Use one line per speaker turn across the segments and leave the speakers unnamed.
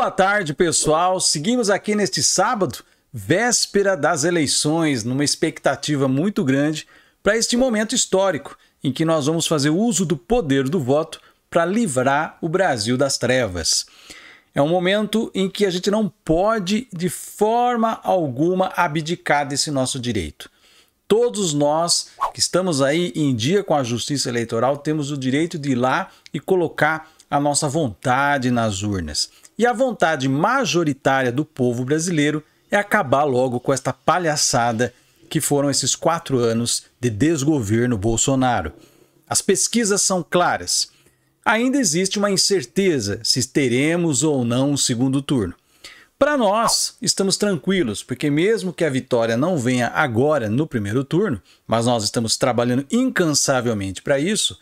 Boa tarde, pessoal. Seguimos aqui neste sábado, véspera das eleições, numa expectativa muito grande para este momento histórico em que nós vamos fazer uso do poder do voto para livrar o Brasil das trevas. É um momento em que a gente não pode, de forma alguma, abdicar desse nosso direito. Todos nós que estamos aí em dia com a justiça eleitoral temos o direito de ir lá e colocar a nossa vontade nas urnas. E a vontade majoritária do povo brasileiro é acabar logo com esta palhaçada que foram esses quatro anos de desgoverno Bolsonaro. As pesquisas são claras. Ainda existe uma incerteza se teremos ou não um segundo turno. Para nós, estamos tranquilos, porque mesmo que a vitória não venha agora no primeiro turno, mas nós estamos trabalhando incansavelmente para isso,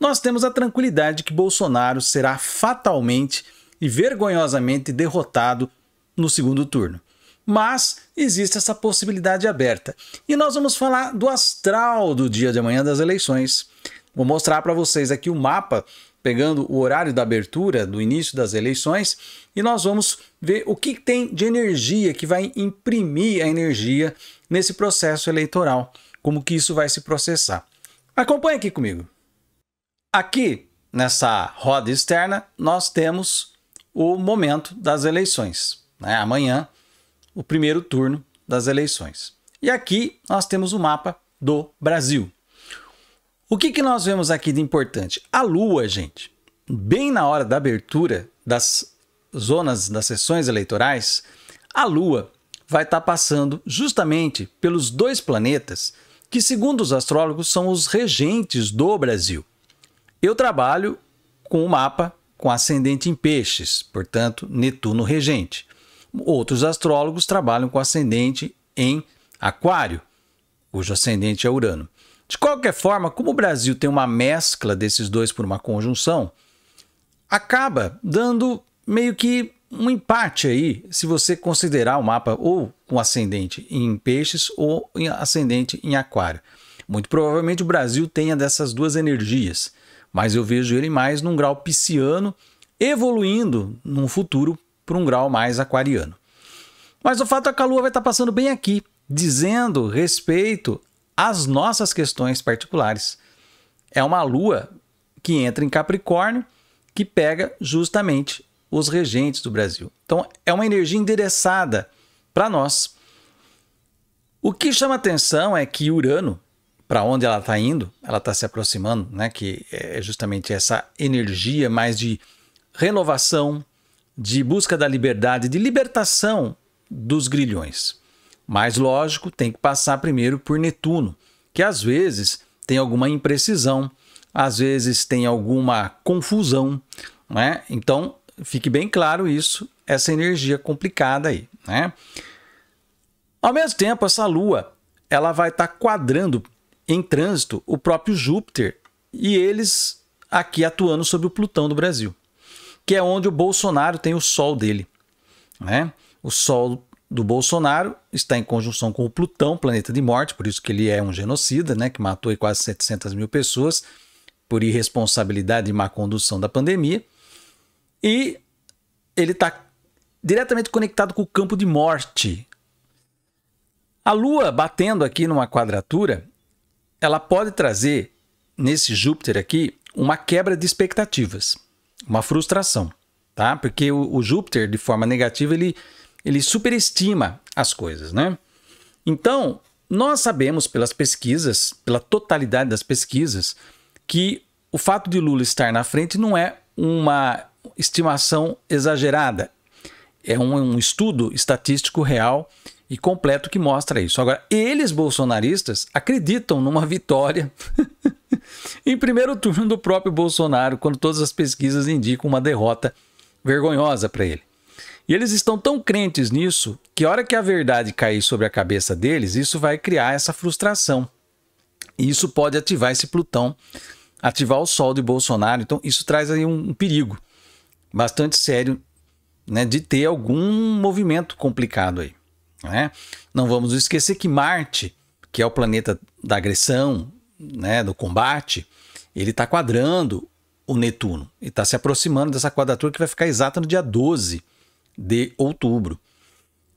nós temos a tranquilidade que Bolsonaro será fatalmente e vergonhosamente derrotado no segundo turno. Mas existe essa possibilidade aberta. E nós vamos falar do astral do dia de amanhã das eleições. Vou mostrar para vocês aqui o mapa, pegando o horário da abertura, do início das eleições, e nós vamos ver o que tem de energia que vai imprimir a energia nesse processo eleitoral, como que isso vai se processar. Acompanhe aqui comigo. Aqui, nessa roda externa, nós temos o momento das eleições. Né? Amanhã, o primeiro turno das eleições. E aqui nós temos o mapa do Brasil. O que, que nós vemos aqui de importante? A Lua, gente, bem na hora da abertura das zonas das sessões eleitorais, a Lua vai estar tá passando justamente pelos dois planetas que, segundo os astrólogos, são os regentes do Brasil. Eu trabalho com o mapa com ascendente em peixes, portanto, Netuno regente. Outros astrólogos trabalham com ascendente em aquário, cujo ascendente é Urano. De qualquer forma, como o Brasil tem uma mescla desses dois por uma conjunção, acaba dando meio que um empate aí, se você considerar o mapa ou com ascendente em peixes ou em ascendente em aquário. Muito provavelmente o Brasil tenha dessas duas energias. Mas eu vejo ele mais num grau pisciano, evoluindo num futuro para um grau mais aquariano. Mas o fato é que a Lua vai estar tá passando bem aqui, dizendo respeito às nossas questões particulares. É uma Lua que entra em Capricórnio, que pega justamente os regentes do Brasil. Então é uma energia endereçada para nós. O que chama atenção é que Urano para onde ela está indo, ela está se aproximando, né? que é, é justamente essa energia mais de renovação, de busca da liberdade, de libertação dos grilhões. Mas, lógico, tem que passar primeiro por Netuno, que às vezes tem alguma imprecisão, às vezes tem alguma confusão, né? Então, fique bem claro isso, essa energia complicada aí, né? Ao mesmo tempo, essa lua, ela vai estar tá quadrando em trânsito o próprio Júpiter e eles aqui atuando sobre o Plutão do Brasil, que é onde o Bolsonaro tem o Sol dele. Né? O Sol do Bolsonaro está em conjunção com o Plutão, planeta de morte, por isso que ele é um genocida, né? que matou quase 700 mil pessoas por irresponsabilidade e má condução da pandemia. E ele está diretamente conectado com o campo de morte. A Lua batendo aqui numa quadratura ela pode trazer nesse Júpiter aqui uma quebra de expectativas, uma frustração, tá? Porque o, o Júpiter, de forma negativa, ele, ele superestima as coisas, né? Então, nós sabemos pelas pesquisas, pela totalidade das pesquisas, que o fato de Lula estar na frente não é uma estimação exagerada. É um, um estudo estatístico real e completo que mostra isso. Agora, eles, bolsonaristas, acreditam numa vitória em primeiro turno do próprio Bolsonaro, quando todas as pesquisas indicam uma derrota vergonhosa para ele. E eles estão tão crentes nisso que, a hora que a verdade cair sobre a cabeça deles, isso vai criar essa frustração. E isso pode ativar esse Plutão, ativar o Sol de Bolsonaro. Então, isso traz aí um, um perigo bastante sério né, de ter algum movimento complicado aí. Né? Não vamos esquecer que Marte, que é o planeta da agressão, né, do combate, ele está quadrando o Netuno e está se aproximando dessa quadratura que vai ficar exata no dia 12 de outubro.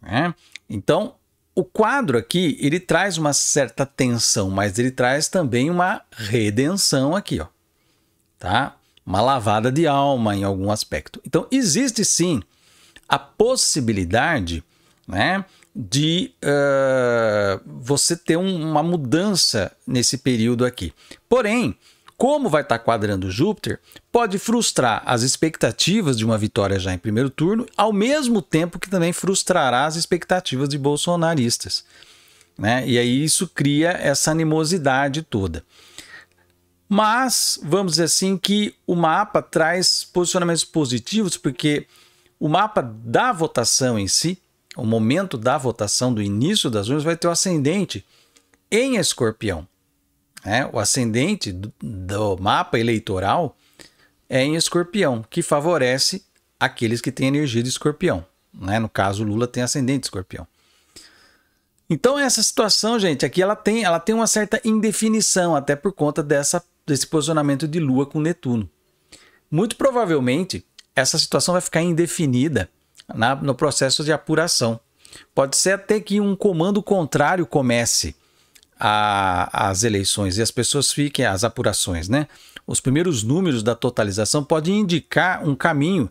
Né? Então, o quadro aqui, ele traz uma certa tensão, mas ele traz também uma redenção aqui, ó. Tá? Uma lavada de alma em algum aspecto. Então, existe sim a possibilidade, né, de uh, você ter um, uma mudança nesse período aqui. Porém, como vai estar tá quadrando Júpiter, pode frustrar as expectativas de uma vitória já em primeiro turno, ao mesmo tempo que também frustrará as expectativas de bolsonaristas. Né? E aí isso cria essa animosidade toda. Mas vamos dizer assim que o mapa traz posicionamentos positivos, porque o mapa da votação em si o momento da votação, do início das urnas, vai ter o ascendente em escorpião. né? o ascendente do, do mapa eleitoral é em escorpião, que favorece aqueles que têm energia de escorpião. Né? No caso, Lula tem ascendente de escorpião. Então, essa situação, gente, aqui ela tem, ela tem uma certa indefinição, até por conta dessa, desse posicionamento de Lua com Netuno. Muito provavelmente, essa situação vai ficar indefinida na, no processo de apuração. Pode ser até que um comando contrário comece a, as eleições e as pessoas fiquem às apurações, né? Os primeiros números da totalização podem indicar um caminho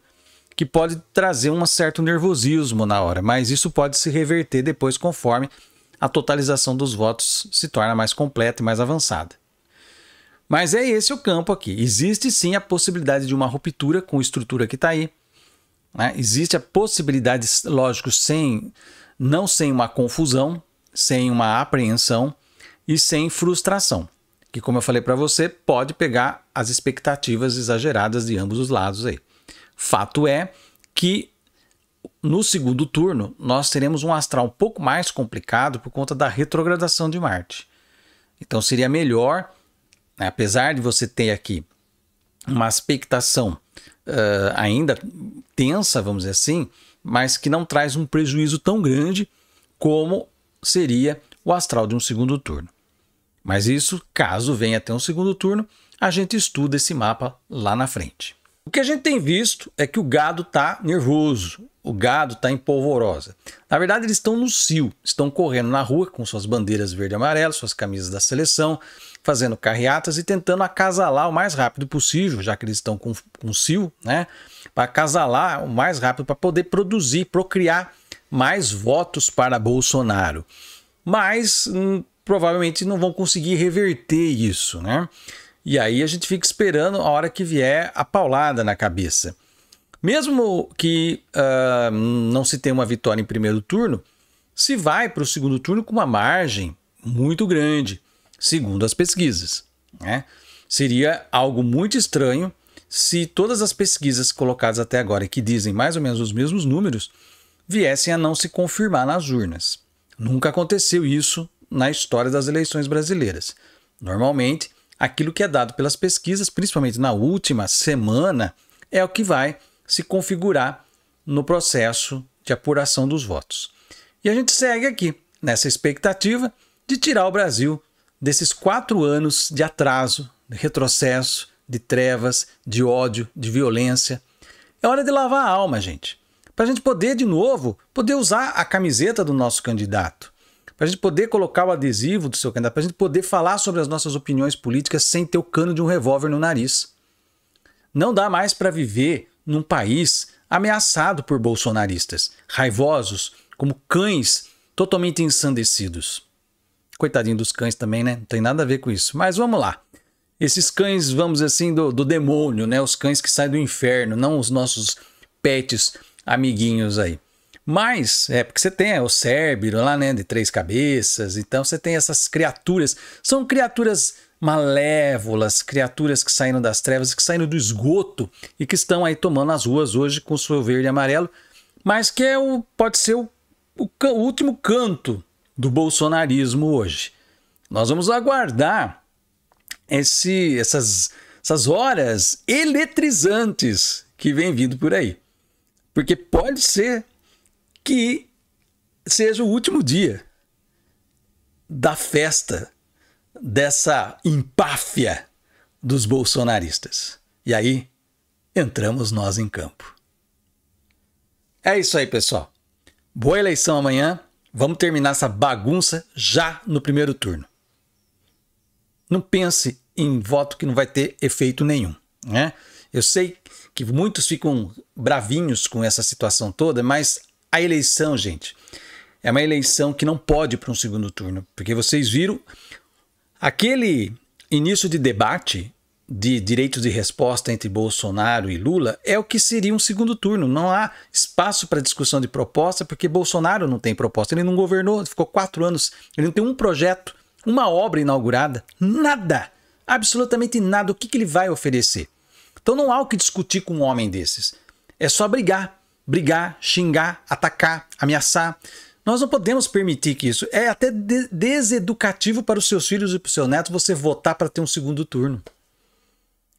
que pode trazer um certo nervosismo na hora, mas isso pode se reverter depois conforme a totalização dos votos se torna mais completa e mais avançada. Mas é esse o campo aqui. Existe sim a possibilidade de uma ruptura com a estrutura que está aí, né? Existe a possibilidade, lógico, sem não sem uma confusão, sem uma apreensão e sem frustração, que como eu falei para você, pode pegar as expectativas exageradas de ambos os lados aí. Fato é que no segundo turno nós teremos um astral um pouco mais complicado por conta da retrogradação de Marte. Então seria melhor, né, apesar de você ter aqui uma expectação uh, ainda tensa, vamos dizer assim, mas que não traz um prejuízo tão grande como seria o astral de um segundo turno. Mas isso, caso venha até um segundo turno, a gente estuda esse mapa lá na frente. O que a gente tem visto é que o gado está nervoso, o gado está em polvorosa. Na verdade, eles estão no cio, estão correndo na rua com suas bandeiras verde e amarelo, suas camisas da seleção, fazendo carreatas e tentando acasalar o mais rápido possível, já que eles estão com, com cio, né? Para acasalar o mais rápido, para poder produzir, procriar mais votos para Bolsonaro. Mas hum, provavelmente não vão conseguir reverter isso, né? E aí a gente fica esperando a hora que vier a paulada na cabeça. Mesmo que uh, não se tenha uma vitória em primeiro turno, se vai para o segundo turno com uma margem muito grande, segundo as pesquisas. Né? Seria algo muito estranho se todas as pesquisas colocadas até agora, que dizem mais ou menos os mesmos números, viessem a não se confirmar nas urnas. Nunca aconteceu isso na história das eleições brasileiras. Normalmente, aquilo que é dado pelas pesquisas, principalmente na última semana, é o que vai se configurar no processo de apuração dos votos. E a gente segue aqui nessa expectativa de tirar o Brasil desses quatro anos de atraso, de retrocesso, de trevas, de ódio, de violência. É hora de lavar a alma, gente. Para a gente poder, de novo, poder usar a camiseta do nosso candidato para a gente poder colocar o adesivo do seu candidato, para a gente poder falar sobre as nossas opiniões políticas sem ter o cano de um revólver no nariz. Não dá mais para viver num país ameaçado por bolsonaristas, raivosos, como cães totalmente ensandecidos. Coitadinho dos cães também, né? Não tem nada a ver com isso. Mas vamos lá. Esses cães, vamos dizer assim, do, do demônio, né? Os cães que saem do inferno, não os nossos pets amiguinhos aí. Mas, é, porque você tem é, o cérebro lá, né, de três cabeças, então você tem essas criaturas. São criaturas malévolas, criaturas que saíram das trevas, que saíram do esgoto e que estão aí tomando as ruas hoje com seu verde e amarelo, mas que é o, pode ser o, o, o último canto do bolsonarismo hoje. Nós vamos aguardar esse, essas, essas horas eletrizantes que vem vindo por aí. Porque pode ser que seja o último dia da festa dessa empáfia dos bolsonaristas. E aí entramos nós em campo. É isso aí, pessoal. Boa eleição amanhã. Vamos terminar essa bagunça já no primeiro turno. Não pense em voto que não vai ter efeito nenhum, né? Eu sei que muitos ficam bravinhos com essa situação toda, mas a eleição, gente, é uma eleição que não pode para um segundo turno, porque vocês viram aquele início de debate de direitos de resposta entre Bolsonaro e Lula é o que seria um segundo turno. Não há espaço para discussão de proposta, porque Bolsonaro não tem proposta. Ele não governou, ficou quatro anos, ele não tem um projeto, uma obra inaugurada, nada, absolutamente nada. O que, que ele vai oferecer? Então não há o que discutir com um homem desses. É só brigar brigar, xingar, atacar, ameaçar. Nós não podemos permitir que isso. É até de deseducativo para os seus filhos e para o seu neto você votar para ter um segundo turno.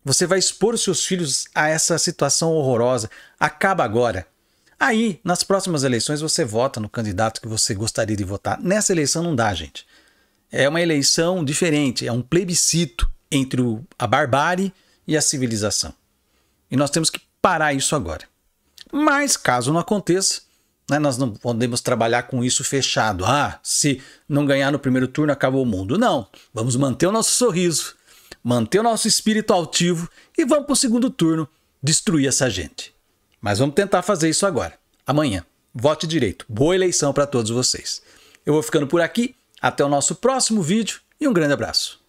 Você vai expor os seus filhos a essa situação horrorosa. Acaba agora. Aí, nas próximas eleições, você vota no candidato que você gostaria de votar. Nessa eleição não dá, gente. É uma eleição diferente, é um plebiscito entre a barbárie e a civilização. E nós temos que parar isso agora. Mas caso não aconteça, né, nós não podemos trabalhar com isso fechado. Ah, se não ganhar no primeiro turno, acabou o mundo. Não. Vamos manter o nosso sorriso, manter o nosso espírito altivo e vamos para o segundo turno destruir essa gente. Mas vamos tentar fazer isso agora, amanhã. Vote direito. Boa eleição para todos vocês. Eu vou ficando por aqui. Até o nosso próximo vídeo e um grande abraço.